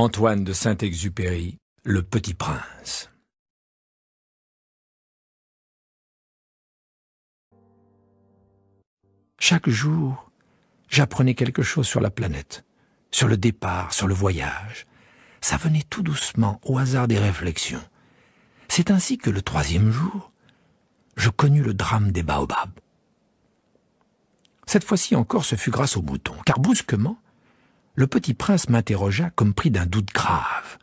Antoine de Saint-Exupéry, le Petit Prince. Chaque jour, j'apprenais quelque chose sur la planète, sur le départ, sur le voyage. Ça venait tout doucement, au hasard des réflexions. C'est ainsi que le troisième jour, je connus le drame des baobabs. Cette fois-ci encore, ce fut grâce au mouton, car brusquement, le petit prince m'interrogea comme pris d'un doute grave.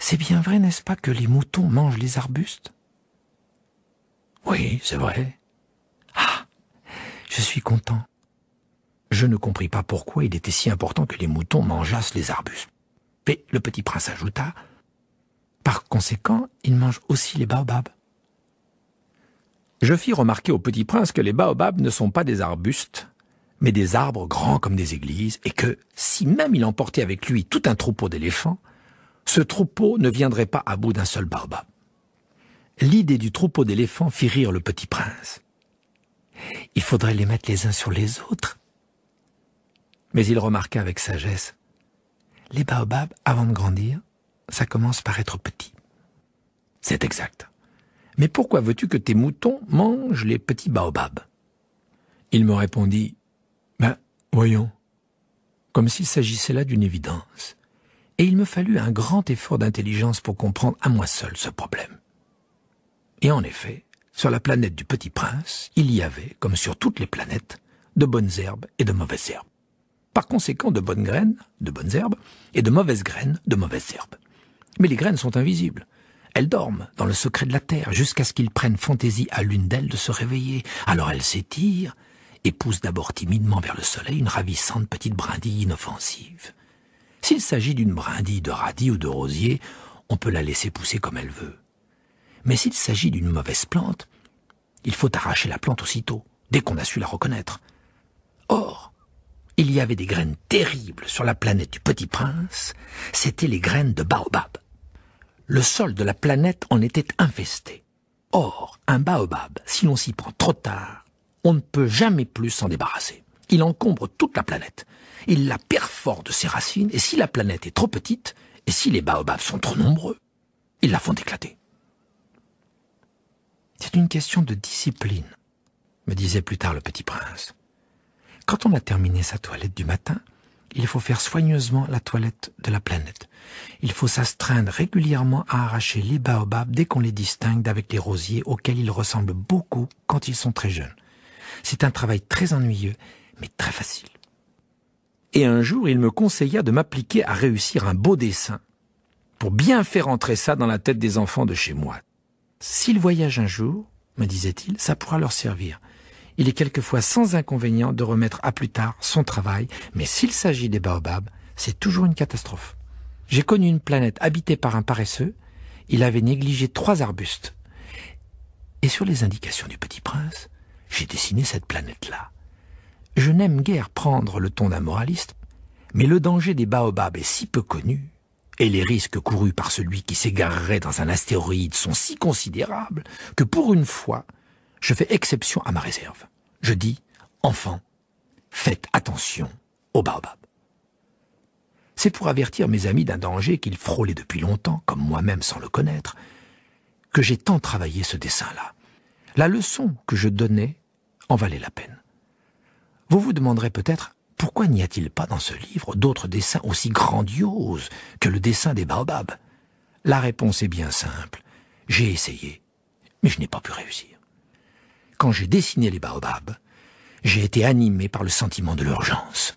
C'est bien vrai, n'est-ce pas, que les moutons mangent les arbustes Oui, c'est vrai. Ah Je suis content. Je ne compris pas pourquoi il était si important que les moutons mangeassent les arbustes. Mais le petit prince ajouta Par conséquent, ils mangent aussi les baobabs. Je fis remarquer au petit prince que les baobabs ne sont pas des arbustes, mais des arbres grands comme des églises, et que, si même il emportait avec lui tout un troupeau d'éléphants, ce troupeau ne viendrait pas à bout d'un seul baobab. L'idée du troupeau d'éléphants fit rire le petit prince. Il faudrait les mettre les uns sur les autres. Mais il remarqua avec sagesse, les baobabs, avant de grandir, ça commence par être petit. C'est exact. Mais pourquoi veux-tu que tes moutons mangent les petits baobabs Il me répondit voyons, comme s'il s'agissait là d'une évidence, et il me fallut un grand effort d'intelligence pour comprendre à moi seul ce problème. Et en effet, sur la planète du Petit Prince, il y avait, comme sur toutes les planètes, de bonnes herbes et de mauvaises herbes. Par conséquent, de bonnes graines, de bonnes herbes, et de mauvaises graines, de mauvaises herbes. Mais les graines sont invisibles. Elles dorment dans le secret de la terre jusqu'à ce qu'ils prennent fantaisie à l'une d'elles de se réveiller. Alors elles s'étirent, et pousse d'abord timidement vers le soleil une ravissante petite brindille inoffensive. S'il s'agit d'une brindille de radis ou de rosier, on peut la laisser pousser comme elle veut. Mais s'il s'agit d'une mauvaise plante, il faut arracher la plante aussitôt, dès qu'on a su la reconnaître. Or, il y avait des graines terribles sur la planète du Petit Prince, c'étaient les graines de baobab. Le sol de la planète en était infesté. Or, un baobab, si l'on s'y prend trop tard, on ne peut jamais plus s'en débarrasser. Il encombre toute la planète. Il la perfore de ses racines, et si la planète est trop petite, et si les baobabs sont trop nombreux, ils la font éclater. C'est une question de discipline, me disait plus tard le petit prince. Quand on a terminé sa toilette du matin, il faut faire soigneusement la toilette de la planète. Il faut s'astreindre régulièrement à arracher les baobabs dès qu'on les distingue d'avec les rosiers auxquels ils ressemblent beaucoup quand ils sont très jeunes. C'est un travail très ennuyeux, mais très facile. Et un jour, il me conseilla de m'appliquer à réussir un beau dessin pour bien faire entrer ça dans la tête des enfants de chez moi. S'ils voyagent un jour, me disait-il, ça pourra leur servir. Il est quelquefois sans inconvénient de remettre à plus tard son travail, mais s'il s'agit des baobabs, c'est toujours une catastrophe. J'ai connu une planète habitée par un paresseux, il avait négligé trois arbustes. Et sur les indications du petit prince, j'ai dessiné cette planète-là. Je n'aime guère prendre le ton d'un moraliste, mais le danger des baobabs est si peu connu, et les risques courus par celui qui s'égarerait dans un astéroïde sont si considérables, que pour une fois, je fais exception à ma réserve. Je dis, enfant, faites attention aux baobabs. C'est pour avertir mes amis d'un danger qu'ils frôlaient depuis longtemps, comme moi-même sans le connaître, que j'ai tant travaillé ce dessin-là. La leçon que je donnais en valait la peine. Vous vous demanderez peut-être pourquoi n'y a-t-il pas dans ce livre d'autres dessins aussi grandioses que le dessin des baobabs La réponse est bien simple. J'ai essayé, mais je n'ai pas pu réussir. Quand j'ai dessiné les baobabs, j'ai été animé par le sentiment de l'urgence.